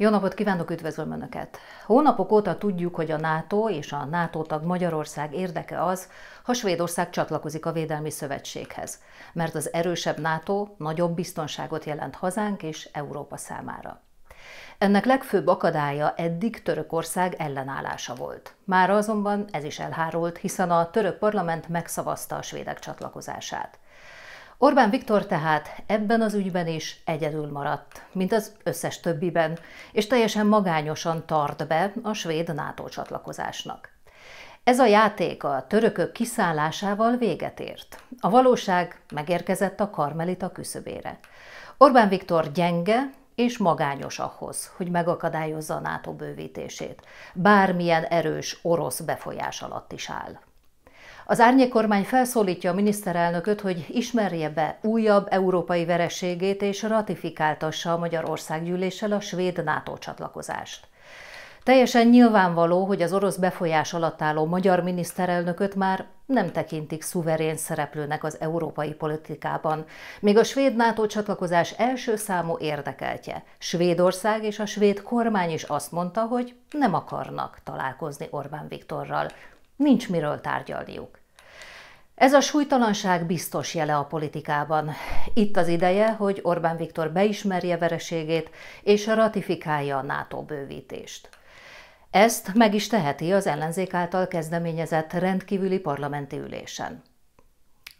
Jó napot kívánok, üdvözlöm Önöket! Hónapok óta tudjuk, hogy a NATO és a NATO tag Magyarország érdeke az, ha Svédország csatlakozik a Védelmi Szövetséghez, mert az erősebb NATO nagyobb biztonságot jelent hazánk és Európa számára. Ennek legfőbb akadálya eddig Törökország ellenállása volt. Már azonban ez is elhárult, hiszen a török parlament megszavazta a svédek csatlakozását. Orbán Viktor tehát ebben az ügyben is egyedül maradt, mint az összes többiben, és teljesen magányosan tart be a svéd NATO csatlakozásnak. Ez a játék a törökök kiszállásával véget ért. A valóság megérkezett a karmelita küszöbére. Orbán Viktor gyenge és magányos ahhoz, hogy megakadályozza a NATO bővítését. Bármilyen erős orosz befolyás alatt is áll. Az árnyékormány felszólítja a miniszterelnököt, hogy ismerje be újabb európai vereségét és ratifikáltassa a Magyarország gyűléssel a svéd NATO csatlakozást. Teljesen nyilvánvaló, hogy az orosz befolyás alatt álló magyar miniszterelnököt már nem tekintik szuverén szereplőnek az európai politikában, még a svéd NATO csatlakozás első számú érdekeltje. Svédország és a svéd kormány is azt mondta, hogy nem akarnak találkozni Orbán Viktorral. Nincs miről tárgyalniuk. Ez a súlytalanság biztos jele a politikában. Itt az ideje, hogy Orbán Viktor beismerje vereségét és ratifikálja a NATO bővítést. Ezt meg is teheti az ellenzék által kezdeményezett rendkívüli parlamenti ülésen.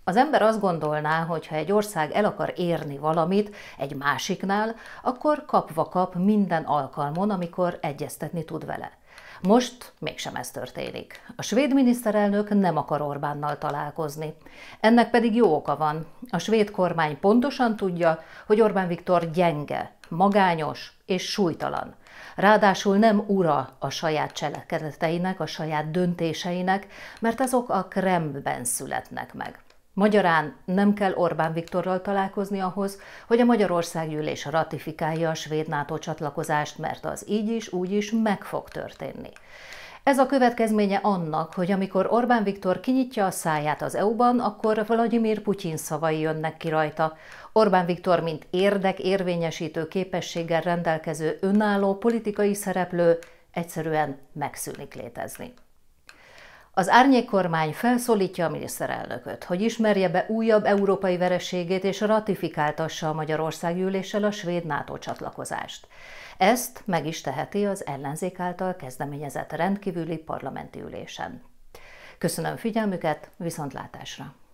Az ember azt gondolná, hogy ha egy ország el akar érni valamit egy másiknál, akkor kapva kap minden alkalmon, amikor egyeztetni tud vele. Most mégsem ez történik. A svéd miniszterelnök nem akar Orbánnal találkozni. Ennek pedig jó oka van. A svéd kormány pontosan tudja, hogy Orbán Viktor gyenge, magányos és súlytalan. Ráadásul nem ura a saját cselekedeteinek, a saját döntéseinek, mert azok a Kremlben születnek meg. Magyarán nem kell Orbán Viktorral találkozni ahhoz, hogy a Magyarország gyűlés ratifikálja a svéd NATO csatlakozást, mert az így is, úgy is meg fog történni. Ez a következménye annak, hogy amikor Orbán Viktor kinyitja a száját az EU-ban, akkor Vladimir Putyin szavai jönnek ki rajta. Orbán Viktor, mint érdek érvényesítő képességgel rendelkező önálló politikai szereplő, egyszerűen megszűnik létezni. Az kormány felszólítja a miniszterelnököt, hogy ismerje be újabb európai vereségét és ratifikáltassa a Magyarország üléssel a svéd NATO csatlakozást. Ezt meg is teheti az ellenzék által kezdeményezett rendkívüli parlamenti ülésen. Köszönöm figyelmüket, viszontlátásra!